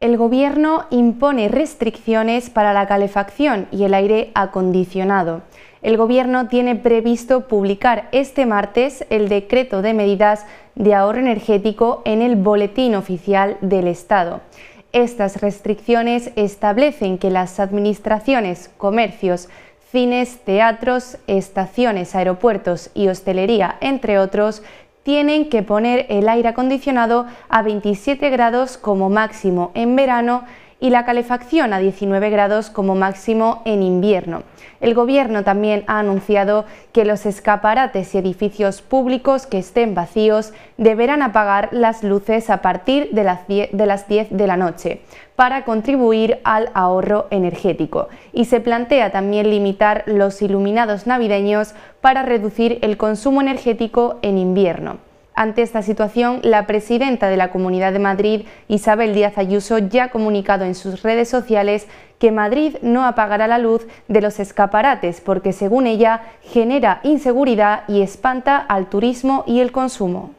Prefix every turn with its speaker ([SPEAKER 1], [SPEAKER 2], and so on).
[SPEAKER 1] el gobierno impone restricciones para la calefacción y el aire acondicionado. El gobierno tiene previsto publicar este martes el decreto de medidas de ahorro energético en el Boletín Oficial del Estado. Estas restricciones establecen que las administraciones, comercios, cines, teatros, estaciones, aeropuertos y hostelería, entre otros, tienen que poner el aire acondicionado a 27 grados como máximo en verano y la calefacción a 19 grados como máximo en invierno. El Gobierno también ha anunciado que los escaparates y edificios públicos que estén vacíos deberán apagar las luces a partir de las 10 de, las 10 de la noche para contribuir al ahorro energético. Y se plantea también limitar los iluminados navideños para reducir el consumo energético en invierno. Ante esta situación, la presidenta de la Comunidad de Madrid, Isabel Díaz Ayuso, ya ha comunicado en sus redes sociales que Madrid no apagará la luz de los escaparates porque, según ella, genera inseguridad y espanta al turismo y el consumo.